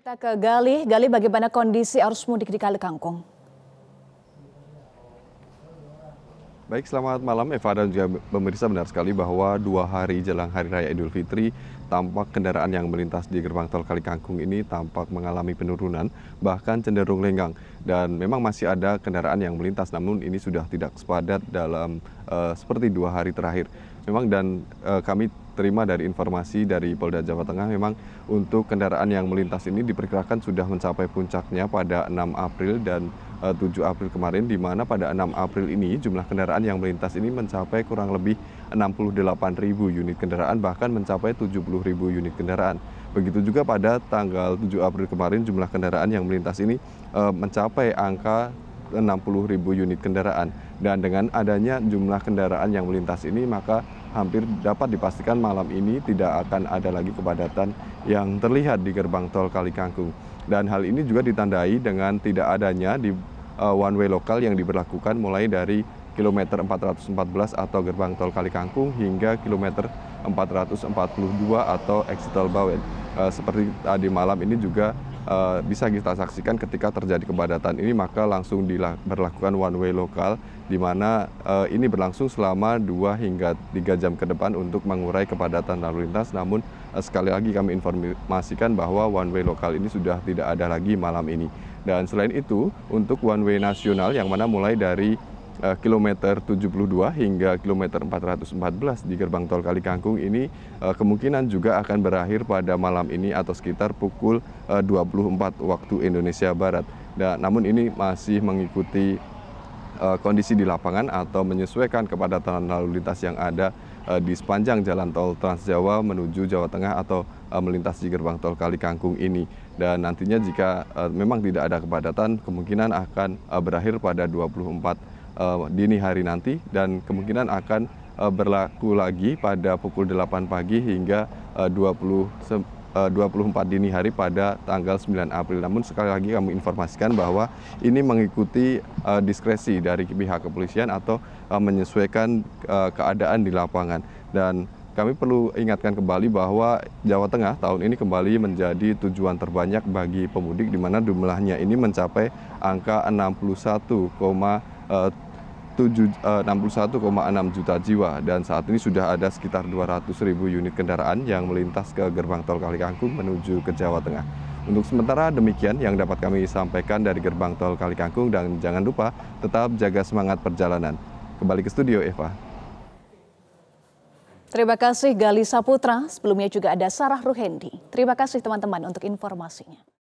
Kita ke Gali. Gali, bagaimana kondisi arus mudik di Kali Kangkung? Baik, selamat malam Eva dan juga pemirsa benar sekali bahwa dua hari jelang Hari Raya Idul Fitri, tampak kendaraan yang melintas di gerbang tol Kali Kangkung ini tampak mengalami penurunan, bahkan cenderung lenggang. Dan memang masih ada kendaraan yang melintas, namun ini sudah tidak sepadat dalam uh, seperti dua hari terakhir. Memang dan uh, kami terima dari informasi dari Polda Jawa Tengah memang untuk kendaraan yang melintas ini diperkirakan sudah mencapai puncaknya pada 6 April dan 7 eh, April kemarin di mana pada 6 April ini jumlah kendaraan yang melintas ini mencapai kurang lebih 68.000 unit kendaraan bahkan mencapai 70.000 unit kendaraan. Begitu juga pada tanggal 7 April kemarin jumlah kendaraan yang melintas ini eh, mencapai angka 60.000 unit kendaraan dan dengan adanya jumlah kendaraan yang melintas ini maka hampir dapat dipastikan malam ini tidak akan ada lagi kepadatan yang terlihat di gerbang tol Kali Kangkung. Dan hal ini juga ditandai dengan tidak adanya di uh, eh, one way lokal yang diberlakukan mulai dari kilometer 414 atau gerbang tol Kali Kangkung hingga kilometer 442 atau exit tol Bawen. Uh, seperti tadi malam ini juga uh, bisa kita saksikan ketika terjadi kepadatan ini maka langsung diberlakukan one way lokal di mana uh, ini berlangsung selama 2 hingga 3 jam ke depan untuk mengurai kepadatan lalu lintas namun uh, sekali lagi kami informasikan bahwa one way lokal ini sudah tidak ada lagi malam ini dan selain itu untuk one way nasional yang mana mulai dari uh, kilometer 72 hingga kilometer 414 di gerbang tol Kali Kangkung ini uh, kemungkinan juga akan berakhir pada malam ini atau sekitar pukul eh, uh, 24 waktu Indonesia Barat. Nah, namun ini masih mengikuti uh, kondisi di lapangan atau menyesuaikan kepada kepadatan lalu lintas yang ada uh, di sepanjang jalan tol Trans Jawa menuju Jawa Tengah atau uh, melintas di gerbang tol Kali Kangkung ini. Dan nantinya jika uh, memang tidak ada kepadatan, kemungkinan akan uh, berakhir pada 24 uh, dini hari nanti dan kemungkinan akan eh, berlaku lagi pada pukul 8 pagi hingga uh, 20 24 dini hari pada tanggal 9 April. Namun sekali lagi kami informasikan bahwa ini mengikuti eh, diskresi dari pihak kepolisian atau menyesuaikan keadaan di lapangan. Dan kami perlu ingatkan kembali bahwa Jawa Tengah tahun ini kembali menjadi tujuan terbanyak bagi pemudik di mana jumlahnya ini mencapai angka 61,2 Eh, uh, 61,6 eh, juta jiwa dan saat ini sudah ada sekitar 200 ribu unit kendaraan yang melintas ke gerbang tol Kalikangkung menuju ke Jawa Tengah. Untuk sementara demikian yang dapat kami sampaikan dari gerbang tol Kalikangkung dan jangan lupa tetap jaga semangat perjalanan. Kembali ke studio Eva. Terima kasih Gali Saputra. Sebelumnya juga ada Sarah Ruhendi. Terima kasih teman-teman untuk informasinya.